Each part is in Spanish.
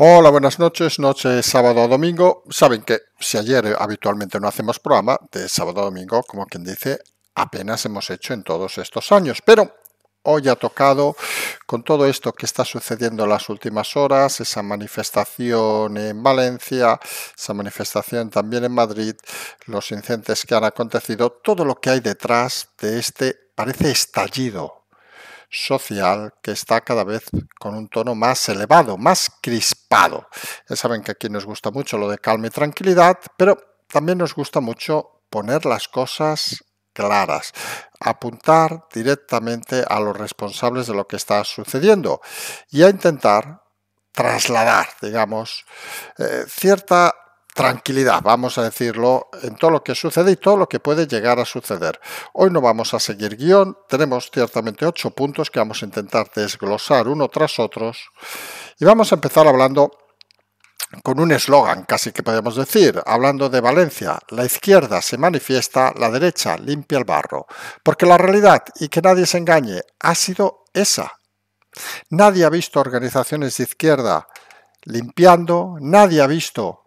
Hola, buenas noches, noche sábado domingo. Saben que si ayer eh, habitualmente no hacemos programa, de sábado domingo, como quien dice, apenas hemos hecho en todos estos años, pero hoy ha tocado con todo esto que está sucediendo en las últimas horas, esa manifestación en Valencia, esa manifestación también en Madrid, los incidentes que han acontecido, todo lo que hay detrás de este parece estallido social que está cada vez con un tono más elevado, más crispado. Ya saben que aquí nos gusta mucho lo de calma y tranquilidad, pero también nos gusta mucho poner las cosas claras, apuntar directamente a los responsables de lo que está sucediendo y a intentar trasladar, digamos, eh, cierta tranquilidad, vamos a decirlo, en todo lo que sucede y todo lo que puede llegar a suceder. Hoy no vamos a seguir guión, tenemos ciertamente ocho puntos que vamos a intentar desglosar uno tras otros y vamos a empezar hablando con un eslogan, casi que podemos decir, hablando de Valencia, la izquierda se manifiesta, la derecha limpia el barro, porque la realidad, y que nadie se engañe, ha sido esa. Nadie ha visto organizaciones de izquierda limpiando, nadie ha visto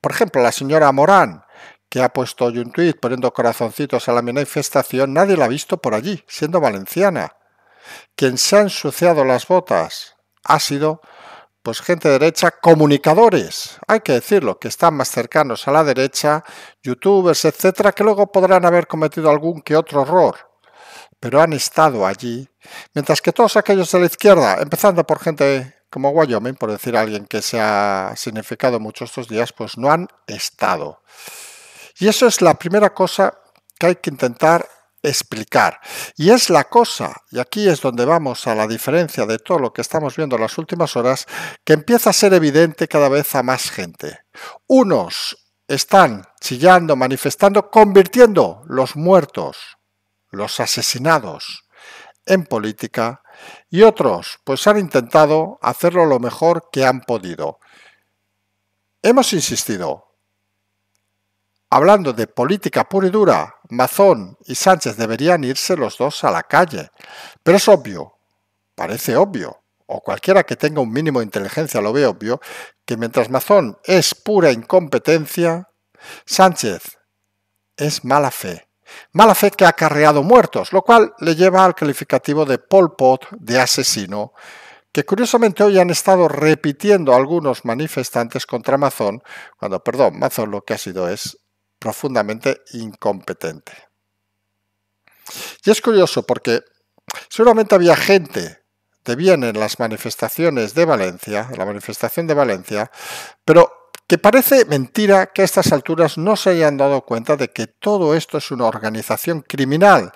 por ejemplo, la señora Morán, que ha puesto hoy un tuit poniendo corazoncitos a la manifestación, nadie la ha visto por allí, siendo valenciana. Quien se ha ensuciado las botas ha sido, pues, gente derecha, comunicadores, hay que decirlo, que están más cercanos a la derecha, youtubers, etcétera, que luego podrán haber cometido algún que otro error, pero han estado allí, mientras que todos aquellos de la izquierda, empezando por gente como Wyoming, por decir a alguien que se ha significado mucho estos días, pues no han estado. Y eso es la primera cosa que hay que intentar explicar. Y es la cosa, y aquí es donde vamos a la diferencia de todo lo que estamos viendo en las últimas horas, que empieza a ser evidente cada vez a más gente. Unos están chillando, manifestando, convirtiendo los muertos, los asesinados, en política y otros, pues han intentado hacerlo lo mejor que han podido. Hemos insistido. Hablando de política pura y dura, Mazón y Sánchez deberían irse los dos a la calle. Pero es obvio, parece obvio, o cualquiera que tenga un mínimo de inteligencia lo ve obvio, que mientras Mazón es pura incompetencia, Sánchez es mala fe. Mala fe que ha acarreado muertos, lo cual le lleva al calificativo de Pol Pot de asesino, que curiosamente hoy han estado repitiendo algunos manifestantes contra Mazón, cuando, perdón, Mazón lo que ha sido es profundamente incompetente. Y es curioso porque seguramente había gente de bien en las manifestaciones de Valencia, en la manifestación de Valencia, pero que parece mentira que a estas alturas no se hayan dado cuenta de que todo esto es una organización criminal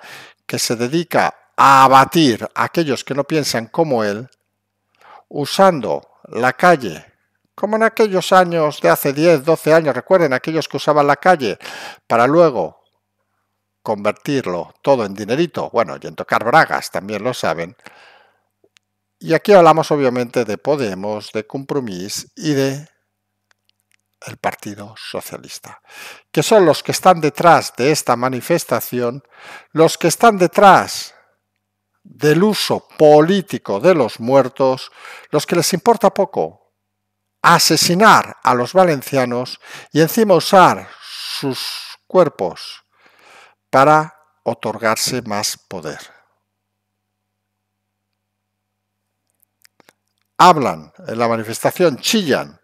que se dedica a abatir a aquellos que no piensan como él, usando la calle, como en aquellos años de hace 10, 12 años, recuerden aquellos que usaban la calle, para luego convertirlo todo en dinerito, bueno, y en tocar bragas, también lo saben. Y aquí hablamos obviamente de Podemos, de Compromís y de el Partido Socialista, que son los que están detrás de esta manifestación, los que están detrás del uso político de los muertos, los que les importa poco asesinar a los valencianos y encima usar sus cuerpos para otorgarse más poder. Hablan en la manifestación, chillan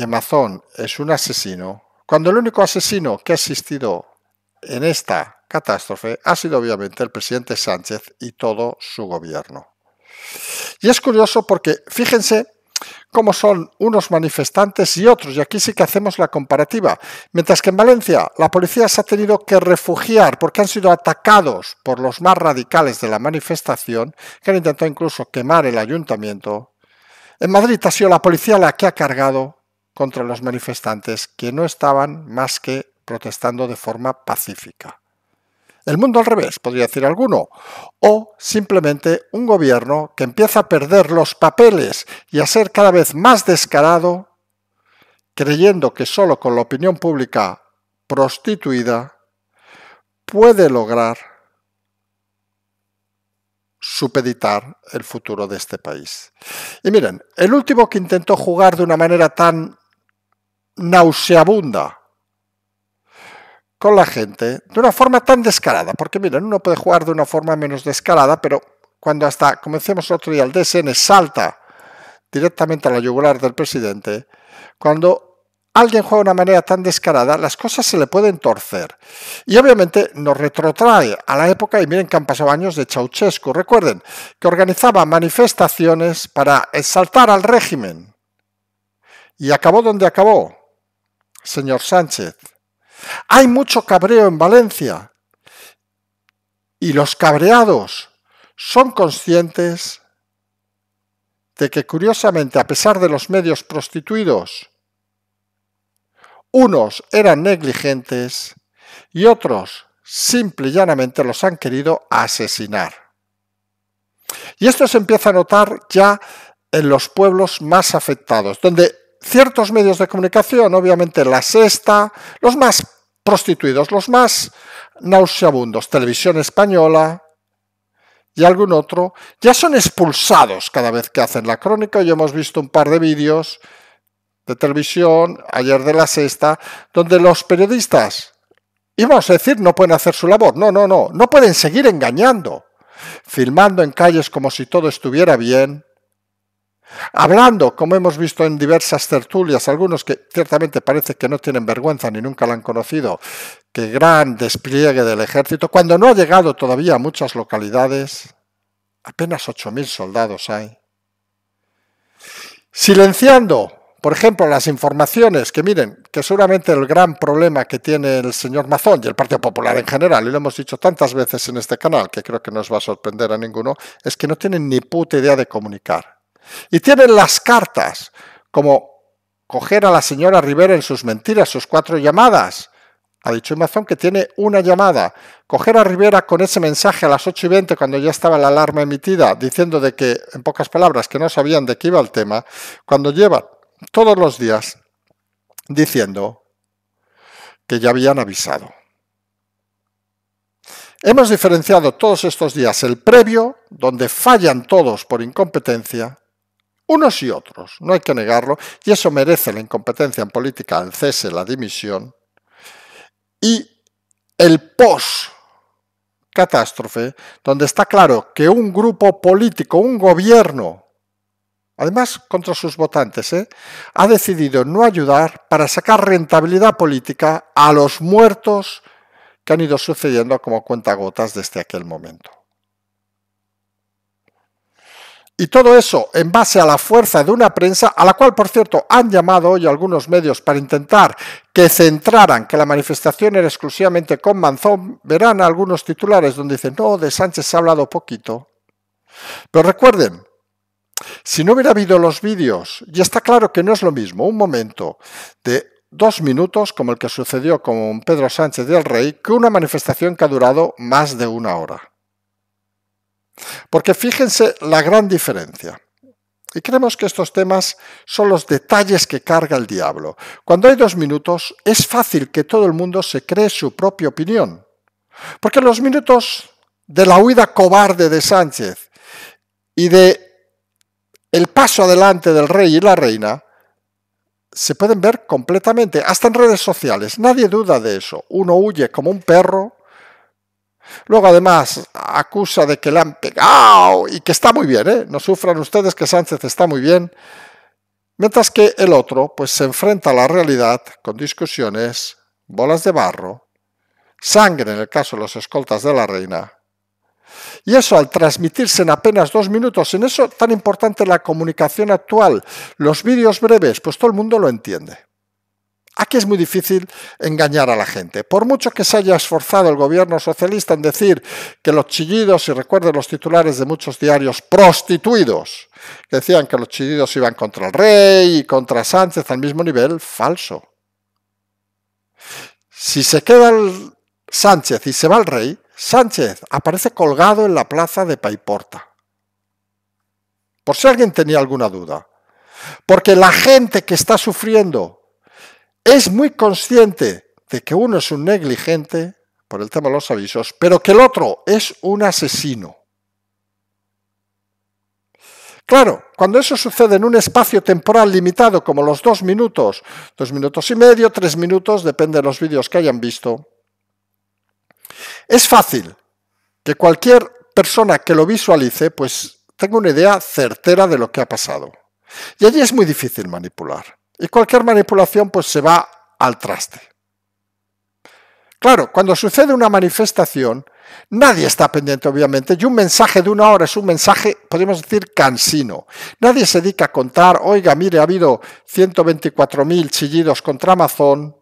que Mazón es un asesino, cuando el único asesino que ha existido en esta catástrofe ha sido obviamente el presidente Sánchez y todo su gobierno. Y es curioso porque fíjense cómo son unos manifestantes y otros, y aquí sí que hacemos la comparativa. Mientras que en Valencia la policía se ha tenido que refugiar porque han sido atacados por los más radicales de la manifestación, que han intentado incluso quemar el ayuntamiento, en Madrid ha sido la policía la que ha cargado contra los manifestantes que no estaban más que protestando de forma pacífica. El mundo al revés, podría decir alguno, o simplemente un gobierno que empieza a perder los papeles y a ser cada vez más descarado, creyendo que solo con la opinión pública prostituida puede lograr supeditar el futuro de este país. Y miren, el último que intentó jugar de una manera tan nauseabunda con la gente de una forma tan descarada, porque miren, uno puede jugar de una forma menos descarada, pero cuando hasta, comencemos otro día, el DSN salta directamente a la yugular del presidente, cuando alguien juega de una manera tan descarada, las cosas se le pueden torcer. Y obviamente nos retrotrae a la época, y miren que han pasado años de Ceausescu, recuerden, que organizaba manifestaciones para exaltar al régimen. Y acabó donde acabó, señor Sánchez. Hay mucho cabreo en Valencia y los cabreados son conscientes de que curiosamente, a pesar de los medios prostituidos, unos eran negligentes y otros simple y llanamente los han querido asesinar. Y esto se empieza a notar ya en los pueblos más afectados, donde ciertos medios de comunicación, obviamente La Sexta, los más prostituidos, los más nauseabundos, Televisión Española y algún otro, ya son expulsados cada vez que hacen la crónica. y hemos visto un par de vídeos de televisión, ayer de La Sexta, donde los periodistas, íbamos a decir, no pueden hacer su labor. No, no, no, no pueden seguir engañando, filmando en calles como si todo estuviera bien Hablando, como hemos visto en diversas tertulias, algunos que ciertamente parece que no tienen vergüenza ni nunca la han conocido, que gran despliegue del ejército, cuando no ha llegado todavía a muchas localidades, apenas 8.000 soldados hay. Silenciando, por ejemplo, las informaciones, que miren, que seguramente el gran problema que tiene el señor Mazón y el Partido Popular en general, y lo hemos dicho tantas veces en este canal, que creo que no os va a sorprender a ninguno, es que no tienen ni puta idea de comunicar. Y tienen las cartas, como coger a la señora Rivera en sus mentiras, sus cuatro llamadas. Ha dicho Amazon que tiene una llamada. Coger a Rivera con ese mensaje a las 8 y 20 cuando ya estaba la alarma emitida, diciendo de que, en pocas palabras, que no sabían de qué iba el tema, cuando lleva todos los días diciendo que ya habían avisado. Hemos diferenciado todos estos días el previo, donde fallan todos por incompetencia, unos y otros, no hay que negarlo, y eso merece la incompetencia en política, el cese, la dimisión, y el post catástrofe, donde está claro que un grupo político, un gobierno, además contra sus votantes, ¿eh? ha decidido no ayudar para sacar rentabilidad política a los muertos que han ido sucediendo como cuentagotas desde aquel momento. Y todo eso en base a la fuerza de una prensa, a la cual, por cierto, han llamado hoy algunos medios para intentar que centraran que la manifestación era exclusivamente con Manzón. Verán algunos titulares donde dicen, no, de Sánchez se ha hablado poquito. Pero recuerden, si no hubiera habido los vídeos, y está claro que no es lo mismo un momento de dos minutos, como el que sucedió con Pedro Sánchez del Rey, que una manifestación que ha durado más de una hora. Porque fíjense la gran diferencia. Y creemos que estos temas son los detalles que carga el diablo. Cuando hay dos minutos, es fácil que todo el mundo se cree su propia opinión. Porque los minutos de la huida cobarde de Sánchez y de el paso adelante del rey y la reina se pueden ver completamente, hasta en redes sociales. Nadie duda de eso. Uno huye como un perro Luego además acusa de que le han pegado y que está muy bien, ¿eh? no sufran ustedes que Sánchez está muy bien, mientras que el otro pues se enfrenta a la realidad con discusiones, bolas de barro, sangre en el caso de los escoltas de la reina. Y eso al transmitirse en apenas dos minutos, en eso tan importante la comunicación actual, los vídeos breves, pues todo el mundo lo entiende. Aquí es muy difícil engañar a la gente. Por mucho que se haya esforzado el gobierno socialista en decir que los chillidos, y recuerden los titulares de muchos diarios prostituidos, que decían que los chillidos iban contra el rey y contra Sánchez al mismo nivel, falso. Si se queda el Sánchez y se va el rey, Sánchez aparece colgado en la plaza de Paiporta. Por si alguien tenía alguna duda. Porque la gente que está sufriendo es muy consciente de que uno es un negligente por el tema de los avisos, pero que el otro es un asesino. Claro, cuando eso sucede en un espacio temporal limitado como los dos minutos, dos minutos y medio, tres minutos, depende de los vídeos que hayan visto, es fácil que cualquier persona que lo visualice pues tenga una idea certera de lo que ha pasado. Y allí es muy difícil manipular. Y cualquier manipulación pues se va al traste. Claro, cuando sucede una manifestación, nadie está pendiente, obviamente, y un mensaje de una hora es un mensaje, podemos decir, cansino. Nadie se dedica a contar, oiga, mire, ha habido 124.000 chillidos contra Amazon,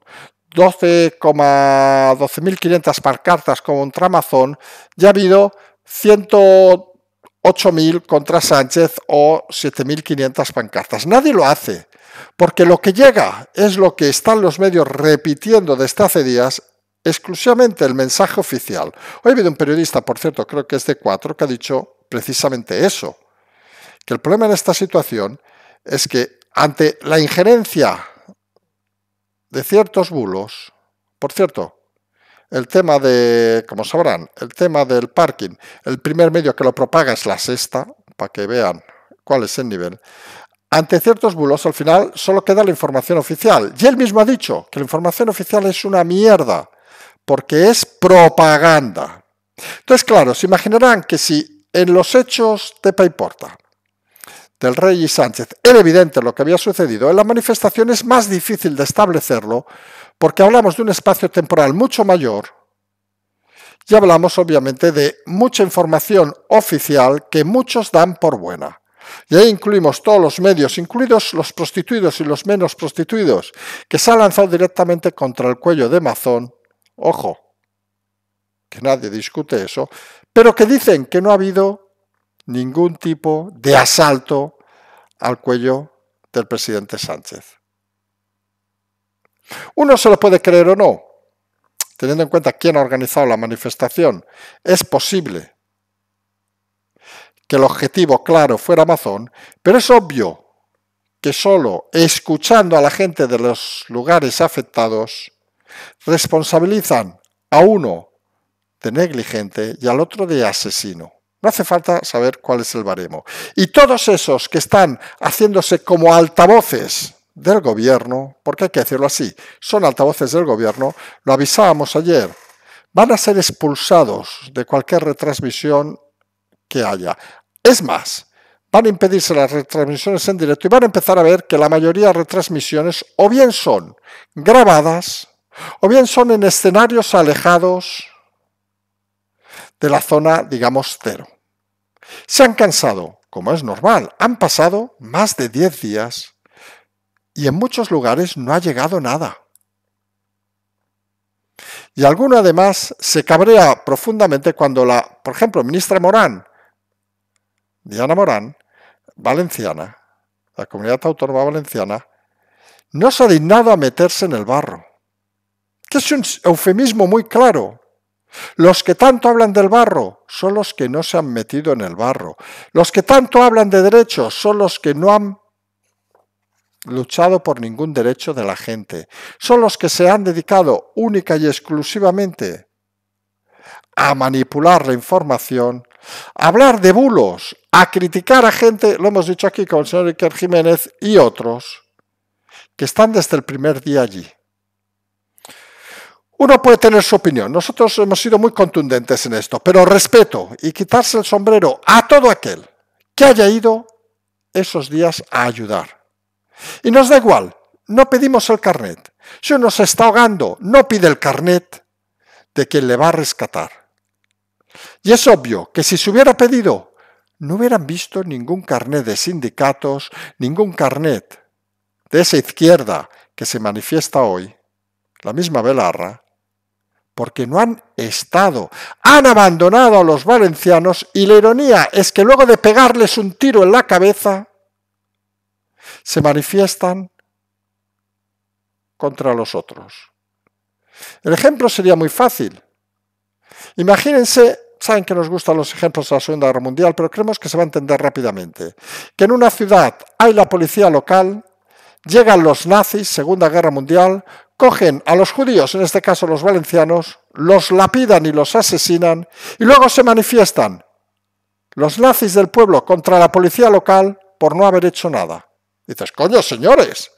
12.500 pancartas contra Amazon, ya ha habido 108.000 contra Sánchez o 7.500 pancartas. Nadie lo hace. Porque lo que llega es lo que están los medios repitiendo desde hace días exclusivamente el mensaje oficial. Hoy ha habido un periodista, por cierto, creo que es de cuatro, que ha dicho precisamente eso, que el problema en esta situación es que ante la injerencia de ciertos bulos, por cierto, el tema de, como sabrán, el tema del parking, el primer medio que lo propaga es la sexta, para que vean cuál es el nivel. Ante ciertos bulos, al final solo queda la información oficial. Y él mismo ha dicho que la información oficial es una mierda, porque es propaganda. Entonces, claro, se imaginarán que si en los hechos de porta del rey y Sánchez, era evidente lo que había sucedido, en la manifestación es más difícil de establecerlo, porque hablamos de un espacio temporal mucho mayor y hablamos obviamente de mucha información oficial que muchos dan por buena. Y ahí incluimos todos los medios, incluidos los prostituidos y los menos prostituidos, que se ha lanzado directamente contra el cuello de Mazón, ojo, que nadie discute eso, pero que dicen que no ha habido ningún tipo de asalto al cuello del presidente Sánchez. Uno se lo puede creer o no, teniendo en cuenta quién ha organizado la manifestación. Es posible que el objetivo claro fuera Amazon, pero es obvio que solo escuchando a la gente de los lugares afectados responsabilizan a uno de negligente y al otro de asesino. No hace falta saber cuál es el baremo. Y todos esos que están haciéndose como altavoces del gobierno, porque hay que decirlo así, son altavoces del gobierno, lo avisábamos ayer, van a ser expulsados de cualquier retransmisión que haya. Es más, van a impedirse las retransmisiones en directo y van a empezar a ver que la mayoría de retransmisiones o bien son grabadas o bien son en escenarios alejados de la zona, digamos, cero. Se han cansado, como es normal, han pasado más de 10 días y en muchos lugares no ha llegado nada. Y alguno además se cabrea profundamente cuando la, por ejemplo, ministra Morán Diana Morán, valenciana, la comunidad autónoma valenciana, no se ha dignado a meterse en el barro, que es un eufemismo muy claro. Los que tanto hablan del barro son los que no se han metido en el barro. Los que tanto hablan de derechos son los que no han luchado por ningún derecho de la gente. Son los que se han dedicado única y exclusivamente a manipular la información hablar de bulos, a criticar a gente, lo hemos dicho aquí con el señor Iker Jiménez y otros, que están desde el primer día allí. Uno puede tener su opinión, nosotros hemos sido muy contundentes en esto, pero respeto y quitarse el sombrero a todo aquel que haya ido esos días a ayudar. Y nos da igual, no pedimos el carnet. Si uno se está ahogando, no pide el carnet de quien le va a rescatar. Y es obvio que si se hubiera pedido, no hubieran visto ningún carnet de sindicatos, ningún carnet de esa izquierda que se manifiesta hoy, la misma Belarra, porque no han estado, han abandonado a los valencianos y la ironía es que luego de pegarles un tiro en la cabeza, se manifiestan contra los otros. El ejemplo sería muy fácil. Imagínense saben que nos gustan los ejemplos de la Segunda Guerra Mundial, pero creemos que se va a entender rápidamente. Que en una ciudad hay la policía local, llegan los nazis, Segunda Guerra Mundial, cogen a los judíos, en este caso los valencianos, los lapidan y los asesinan, y luego se manifiestan los nazis del pueblo contra la policía local por no haber hecho nada. Dices, coño, señores,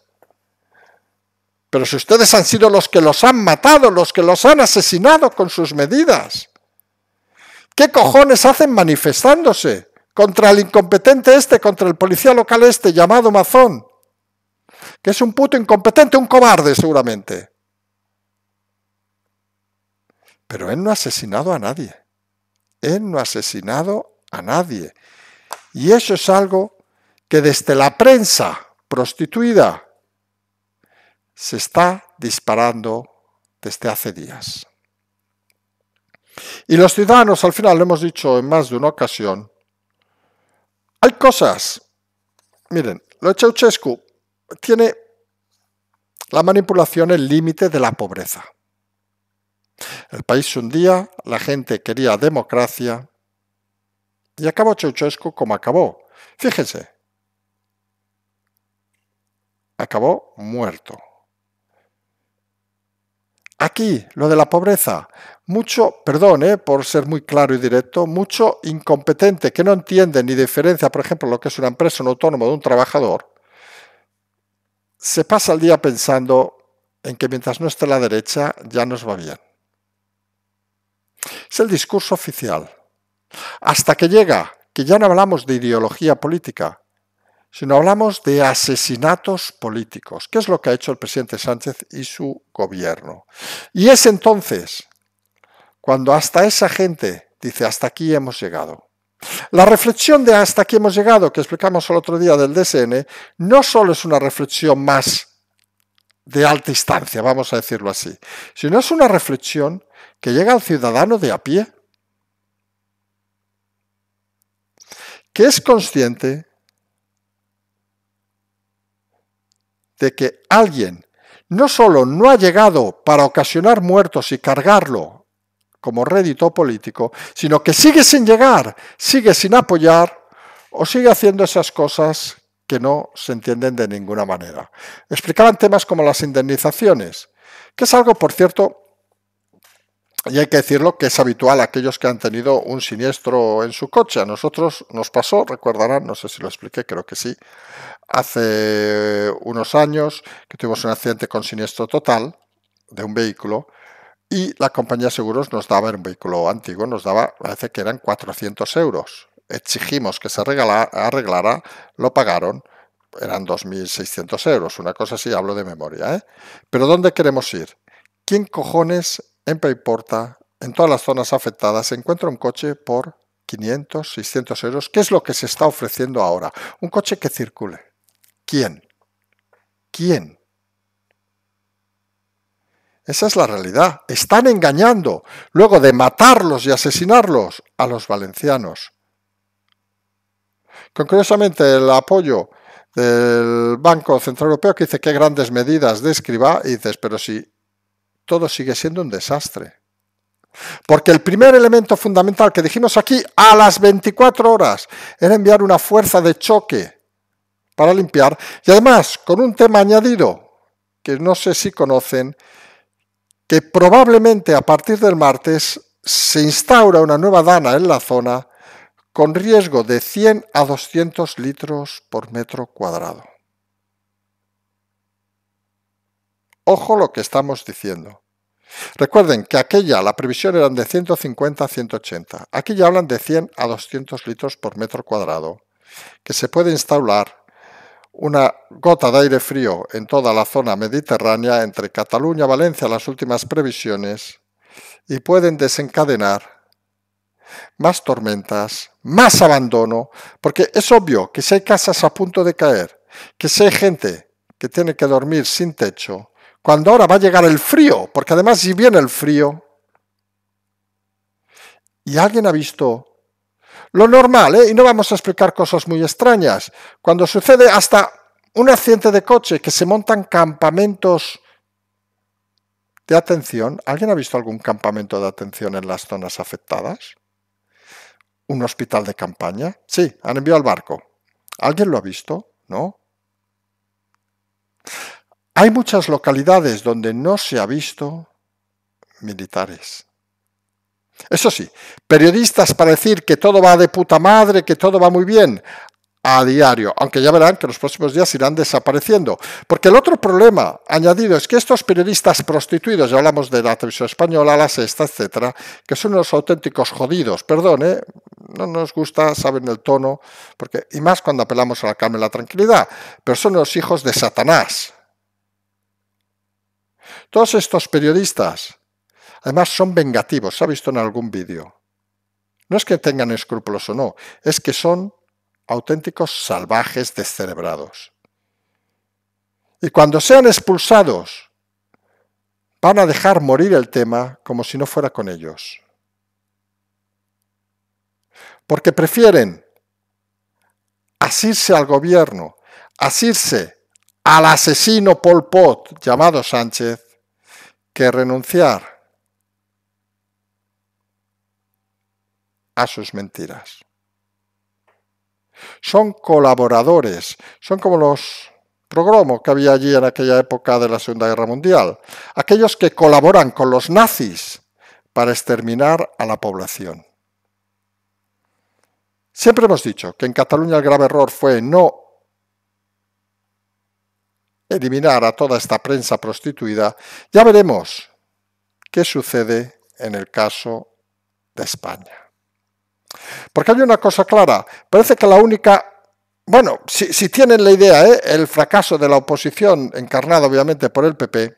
pero si ustedes han sido los que los han matado, los que los han asesinado con sus medidas. ¿Qué cojones hacen manifestándose contra el incompetente este, contra el policía local este llamado Mazón? Que es un puto incompetente, un cobarde seguramente. Pero él no ha asesinado a nadie. Él no ha asesinado a nadie. Y eso es algo que desde la prensa prostituida se está disparando desde hace días. Y los ciudadanos, al final, lo hemos dicho en más de una ocasión, hay cosas. Miren, lo de Ceausescu tiene la manipulación el límite de la pobreza. El país un día, la gente quería democracia y acabó Ceausescu como acabó. Fíjense, acabó muerto. Aquí, lo de la pobreza, mucho, perdón eh, por ser muy claro y directo, mucho incompetente que no entiende ni diferencia, por ejemplo, lo que es una empresa, un autónomo de un trabajador, se pasa el día pensando en que mientras no esté la derecha ya nos va bien. Es el discurso oficial. Hasta que llega, que ya no hablamos de ideología política, sino hablamos de asesinatos políticos, que es lo que ha hecho el presidente Sánchez y su gobierno. Y es entonces cuando hasta esa gente dice, hasta aquí hemos llegado. La reflexión de hasta aquí hemos llegado, que explicamos el otro día del DSN, no solo es una reflexión más de alta instancia, vamos a decirlo así, sino es una reflexión que llega al ciudadano de a pie, que es consciente de que alguien no solo no ha llegado para ocasionar muertos y cargarlo como rédito político, sino que sigue sin llegar, sigue sin apoyar o sigue haciendo esas cosas que no se entienden de ninguna manera. Explicaban temas como las indemnizaciones, que es algo, por cierto, y hay que decirlo que es habitual aquellos que han tenido un siniestro en su coche. A nosotros nos pasó, recordarán, no sé si lo expliqué, creo que sí, hace unos años que tuvimos un accidente con siniestro total de un vehículo y la compañía de seguros nos daba, en un vehículo antiguo, nos daba, parece que eran 400 euros. Exigimos que se arreglara, lo pagaron, eran 2.600 euros, una cosa así, hablo de memoria. ¿eh? Pero ¿dónde queremos ir? ¿Quién cojones en porta en todas las zonas afectadas, se encuentra un coche por 500, 600 euros? ¿Qué es lo que se está ofreciendo ahora? Un coche que circule. ¿Quién? ¿Quién? Esa es la realidad. Están engañando, luego de matarlos y asesinarlos, a los valencianos. Curiosamente, el apoyo del Banco Central Europeo que dice qué grandes medidas de escriba, y dices, pero si todo sigue siendo un desastre. Porque el primer elemento fundamental que dijimos aquí a las 24 horas era enviar una fuerza de choque para limpiar, y además con un tema añadido que no sé si conocen, que probablemente a partir del martes se instaura una nueva dana en la zona con riesgo de 100 a 200 litros por metro cuadrado. Ojo lo que estamos diciendo. Recuerden que aquella, la previsión eran de 150 a 180. Aquí ya hablan de 100 a 200 litros por metro cuadrado, que se puede instaurar una gota de aire frío en toda la zona mediterránea entre Cataluña y Valencia, las últimas previsiones, y pueden desencadenar más tormentas, más abandono, porque es obvio que si hay casas a punto de caer, que si hay gente que tiene que dormir sin techo, cuando ahora va a llegar el frío, porque además si viene el frío, ¿y alguien ha visto lo normal, ¿eh? y no vamos a explicar cosas muy extrañas. Cuando sucede hasta un accidente de coche que se montan campamentos de atención, ¿alguien ha visto algún campamento de atención en las zonas afectadas? ¿Un hospital de campaña? Sí, han enviado al barco. ¿Alguien lo ha visto? ¿No? Hay muchas localidades donde no se ha visto militares. Eso sí, periodistas para decir que todo va de puta madre, que todo va muy bien, a diario, aunque ya verán que los próximos días irán desapareciendo. Porque el otro problema añadido es que estos periodistas prostituidos, ya hablamos de la televisión española, la sexta, etcétera, que son unos auténticos jodidos, perdón, ¿eh? no nos gusta, saben el tono, porque, y más cuando apelamos a la calma y la tranquilidad, pero son los hijos de Satanás. Todos estos periodistas Además son vengativos, se ha visto en algún vídeo. No es que tengan escrúpulos o no, es que son auténticos salvajes descerebrados. Y cuando sean expulsados, van a dejar morir el tema como si no fuera con ellos. Porque prefieren asirse al gobierno, asirse al asesino Pol Pot llamado Sánchez, que renunciar a sus mentiras. Son colaboradores, son como los progromos que había allí en aquella época de la Segunda Guerra Mundial, aquellos que colaboran con los nazis para exterminar a la población. Siempre hemos dicho que en Cataluña el grave error fue no eliminar a toda esta prensa prostituida. Ya veremos qué sucede en el caso de España. Porque hay una cosa clara, parece que la única... Bueno, si, tienen la idea, ¿eh? el fracaso de la oposición, encarnado obviamente por el PP,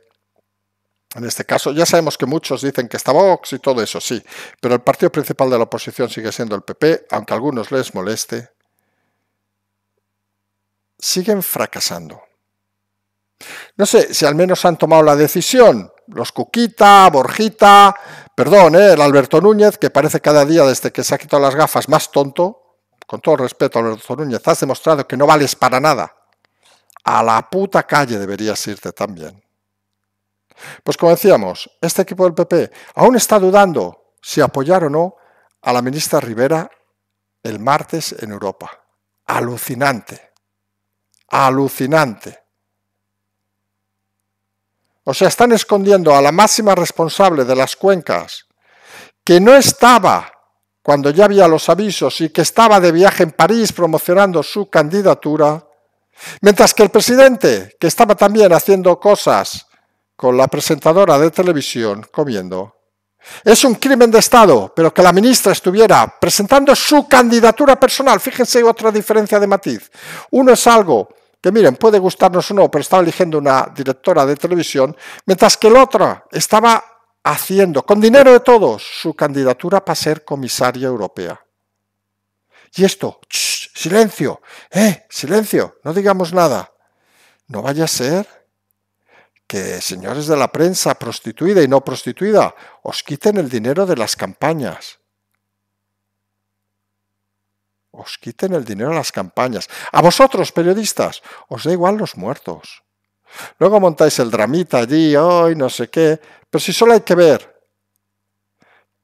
en este caso, ya sabemos que muchos dicen que está Vox y todo eso, sí, pero el partido principal de la oposición sigue siendo el PP, aunque a algunos les moleste. Siguen fracasando. No sé si al menos han tomado la decisión, los Cuquita, Borjita, Perdón, ¿eh? el Alberto Núñez, que parece cada día desde que se ha quitado las gafas más tonto. Con todo respeto, Alberto Núñez, has demostrado que no vales para nada. A la puta calle deberías irte también. Pues como decíamos, este equipo del PP aún está dudando si apoyar o no a la ministra Rivera el martes en Europa. Alucinante. Alucinante. O sea, están escondiendo a la máxima responsable de las cuencas, que no estaba cuando ya había los avisos y que estaba de viaje en París promocionando su candidatura, mientras que el presidente, que estaba también haciendo cosas con la presentadora de televisión comiendo. Es un crimen de Estado, pero que la ministra estuviera presentando su candidatura personal. Fíjense otra diferencia de matiz. Uno es algo que miren, puede gustarnos o pero estaba eligiendo una directora de televisión, mientras que el otra estaba haciendo, con dinero de todos, su candidatura para ser comisaria europea. Y esto, silencio, eh, silencio, no digamos nada. No vaya a ser que señores de la prensa prostituida y no prostituida os quiten el dinero de las campañas os quiten el dinero a las campañas. A vosotros, periodistas, os da igual los muertos. Luego montáis el dramita allí, hoy, no sé qué, pero si solo hay que ver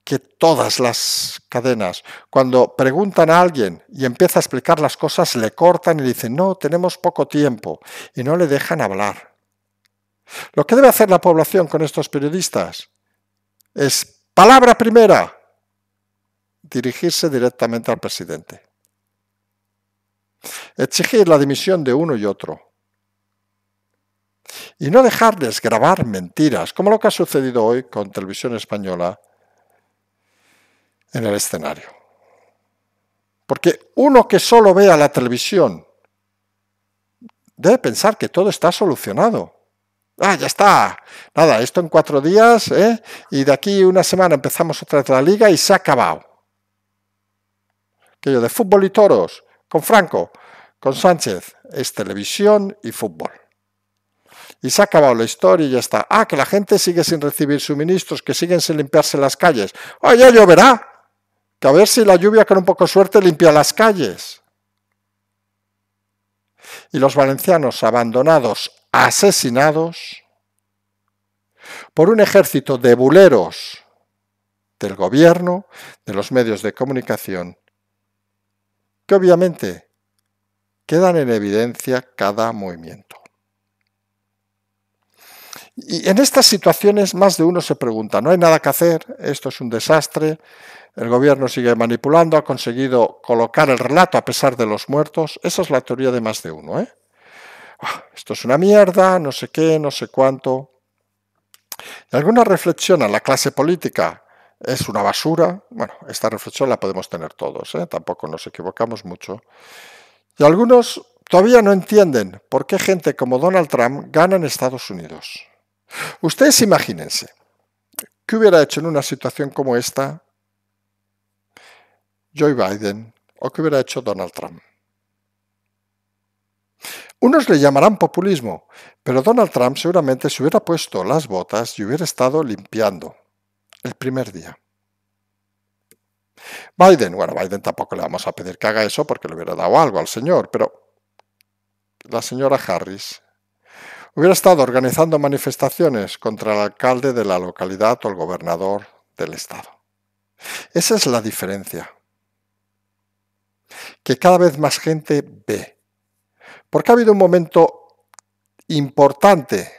que todas las cadenas, cuando preguntan a alguien y empieza a explicar las cosas, le cortan y dicen, no, tenemos poco tiempo, y no le dejan hablar. Lo que debe hacer la población con estos periodistas es, palabra primera, dirigirse directamente al presidente exigir la dimisión de uno y otro. Y no dejarles grabar mentiras, como lo que ha sucedido hoy con Televisión Española en el escenario. Porque uno que solo vea la televisión debe pensar que todo está solucionado. Ah, ya está. Nada, esto en cuatro días, ¿eh? y de aquí una semana empezamos otra vez la liga y se ha acabado. Aquello de fútbol y toros con Franco, con Sánchez, es televisión y fútbol. Y se ha acabado la historia y ya está. Ah, que la gente sigue sin recibir suministros, que siguen sin limpiarse las calles. ¡Ah, ya lloverá! Que a ver si la lluvia con un poco de suerte limpia las calles. Y los valencianos abandonados, asesinados, por un ejército de buleros del gobierno, de los medios de comunicación que obviamente quedan en evidencia cada movimiento. Y en estas situaciones más de uno se pregunta, no hay nada que hacer, esto es un desastre, el gobierno sigue manipulando, ha conseguido colocar el relato a pesar de los muertos, esa es la teoría de más de uno. ¿eh? Ah, esto es una mierda, no sé qué, no sé cuánto. ¿Alguna reflexión a la clase política, es una basura. Bueno, esta reflexión la podemos tener todos, ¿eh? tampoco nos equivocamos mucho. Y algunos todavía no entienden por qué gente como Donald Trump gana en Estados Unidos. Ustedes imagínense, ¿qué hubiera hecho en una situación como esta Joe Biden o qué hubiera hecho Donald Trump? Unos le llamarán populismo, pero Donald Trump seguramente se hubiera puesto las botas y hubiera estado limpiando, el primer día. Biden, bueno, Biden tampoco le vamos a pedir que haga eso porque le hubiera dado algo al señor, pero la señora Harris hubiera estado organizando manifestaciones contra el alcalde de la localidad o el gobernador del estado. Esa es la diferencia. Que cada vez más gente ve. Porque ha habido un momento importante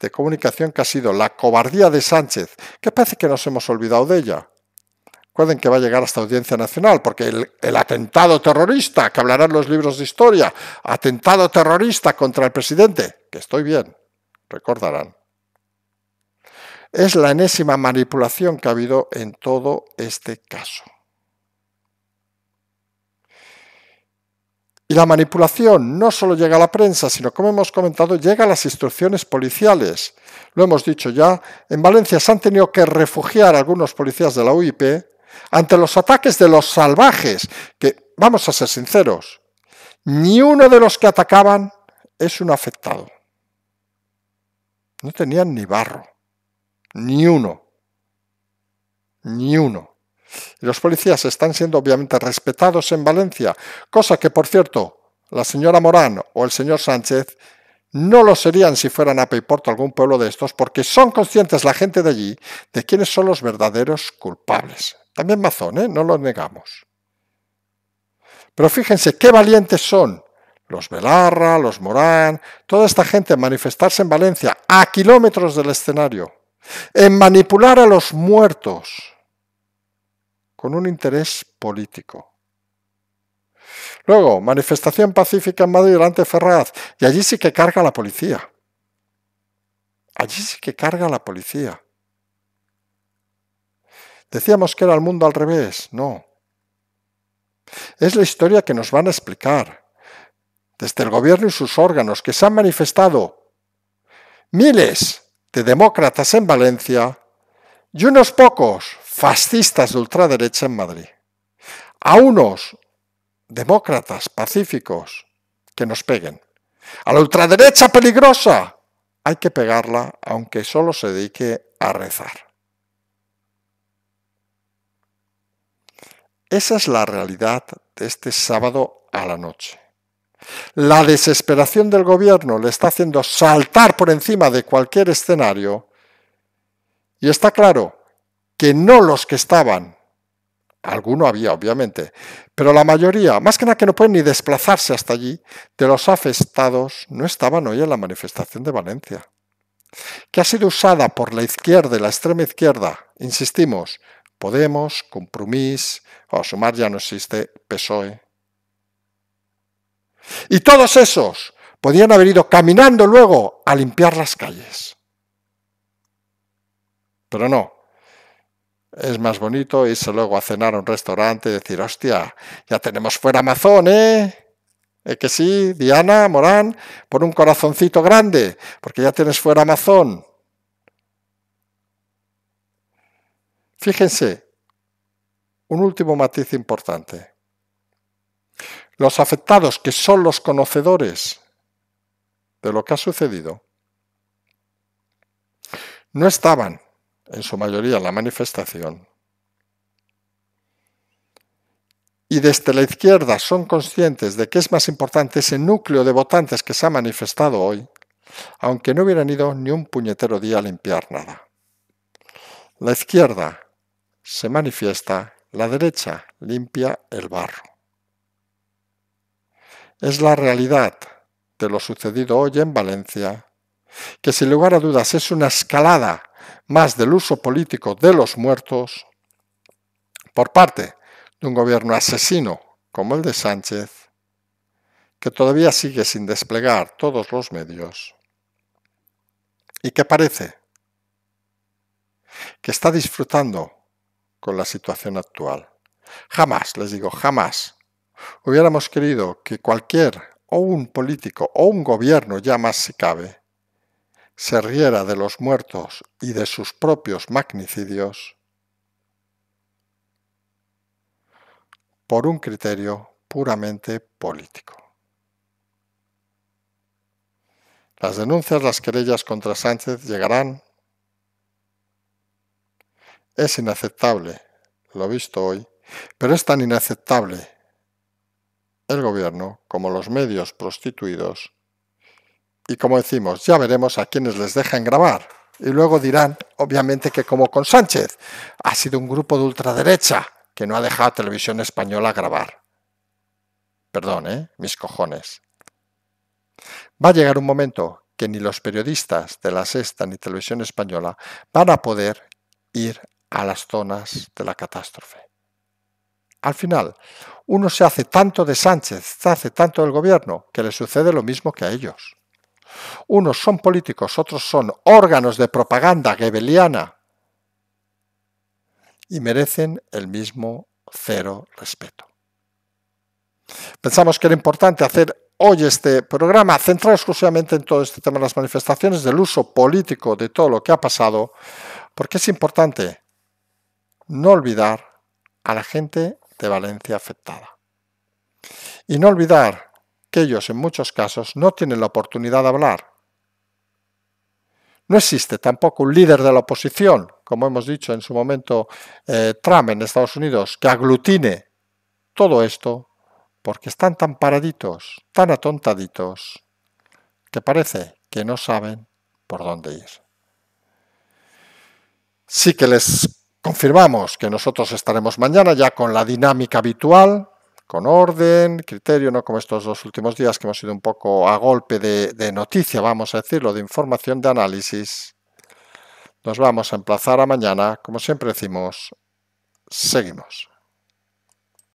de comunicación que ha sido la cobardía de Sánchez, que parece que nos hemos olvidado de ella. Recuerden que va a llegar hasta Audiencia Nacional, porque el, el, atentado terrorista, que hablarán los libros de historia, atentado terrorista contra el presidente, que estoy bien, recordarán. Es la enésima manipulación que ha habido en todo este caso. Y la manipulación no solo llega a la prensa, sino como hemos comentado, llega a las instrucciones policiales. Lo hemos dicho ya, en Valencia se han tenido que refugiar algunos policías de la UIP ante los ataques de los salvajes, que, vamos a ser sinceros, ni uno de los que atacaban es un afectado. No tenían ni barro, ni uno, ni uno. Los policías están siendo obviamente respetados en Valencia, cosa que, por cierto, la señora Morán o el señor Sánchez no lo serían si fueran a Peiporto, algún pueblo de estos, porque son conscientes la gente de allí de quiénes son los verdaderos culpables. También Mazón, ¿eh? no lo negamos. Pero fíjense qué valientes son los Belarra, los Morán, toda esta gente manifestarse en Valencia, a kilómetros del escenario, en manipular a los muertos con un interés político. Luego, manifestación pacífica en Madrid delante de Ferraz, y allí sí que carga la policía. Allí sí que carga la policía. Decíamos que era el mundo al revés, no. Es la historia que nos van a explicar, desde el gobierno y sus órganos, que se han manifestado miles de demócratas en Valencia y unos pocos fascistas de ultraderecha en Madrid, a unos demócratas pacíficos que nos peguen. A la ultraderecha peligrosa hay que pegarla aunque solo se dedique a rezar. Esa es la realidad de este sábado a la noche. La desesperación del gobierno le está haciendo saltar por encima de cualquier escenario y está claro que no los que estaban. Alguno había, obviamente, pero la mayoría, más que nada que no pueden ni desplazarse hasta allí, de los afectados no estaban hoy en la manifestación de Valencia, que ha sido usada por la izquierda y la extrema izquierda, insistimos, Podemos, Compromís, o Sumar ya no existe, PSOE. Y todos esos podían haber ido caminando luego a limpiar las calles. Pero no, es más bonito irse luego a cenar a un restaurante y decir, hostia, ya tenemos fuera Amazon, ¿eh? ¿Es ¿Eh que sí, Diana, Morán, por un corazoncito grande, porque ya tienes fuera Amazon. Fíjense, un último matiz importante. Los afectados, que son los conocedores de lo que ha sucedido, no estaban en su mayoría la manifestación, y desde la izquierda son conscientes de que es más importante ese núcleo de votantes que se ha manifestado hoy, aunque no hubieran ido ni un puñetero día a limpiar nada. La izquierda se manifiesta, la derecha limpia el barro. Es la realidad de lo sucedido hoy en Valencia, que sin lugar a dudas es una escalada más del uso político de los muertos por parte de un gobierno asesino como el de Sánchez, que todavía sigue sin desplegar todos los medios y que parece que está disfrutando con la situación actual. Jamás, les digo, jamás hubiéramos querido que cualquier o un político o un gobierno, ya más se cabe, se riera de los muertos y de sus propios magnicidios, por un criterio puramente político. Las denuncias, las querellas contra Sánchez llegarán. Es inaceptable lo visto hoy, pero es tan inaceptable el gobierno como los medios prostituidos y como decimos, ya veremos a quienes les dejan grabar. Y luego dirán, obviamente, que como con Sánchez, ha sido un grupo de ultraderecha que no ha dejado a Televisión Española grabar. Perdón, ¿eh? Mis cojones. Va a llegar un momento que ni los periodistas de la Sexta ni Televisión Española van a poder ir a las zonas de la catástrofe. Al final, uno se hace tanto de Sánchez, se hace tanto del gobierno, que le sucede lo mismo que a ellos. Unos son políticos, otros son órganos de propaganda gebeliana y merecen el mismo cero respeto. Pensamos que era importante hacer hoy este programa centrado exclusivamente en todo este tema de las manifestaciones, del uso político de todo lo que ha pasado, porque es importante no olvidar a la gente de Valencia afectada. Y no olvidar ellos en muchos casos no tienen la oportunidad de hablar. No existe tampoco un líder de la oposición, como hemos dicho en su momento eh, Trump en Estados Unidos, que aglutine todo esto, porque están tan paraditos, tan atontaditos, que parece que no saben por dónde ir. Sí que les confirmamos que nosotros estaremos mañana ya con la dinámica habitual, con orden, criterio, no como estos dos últimos días que hemos ido un poco a golpe de, de noticia, vamos a decirlo, de información, de análisis. Nos vamos a emplazar a mañana, como siempre decimos, seguimos.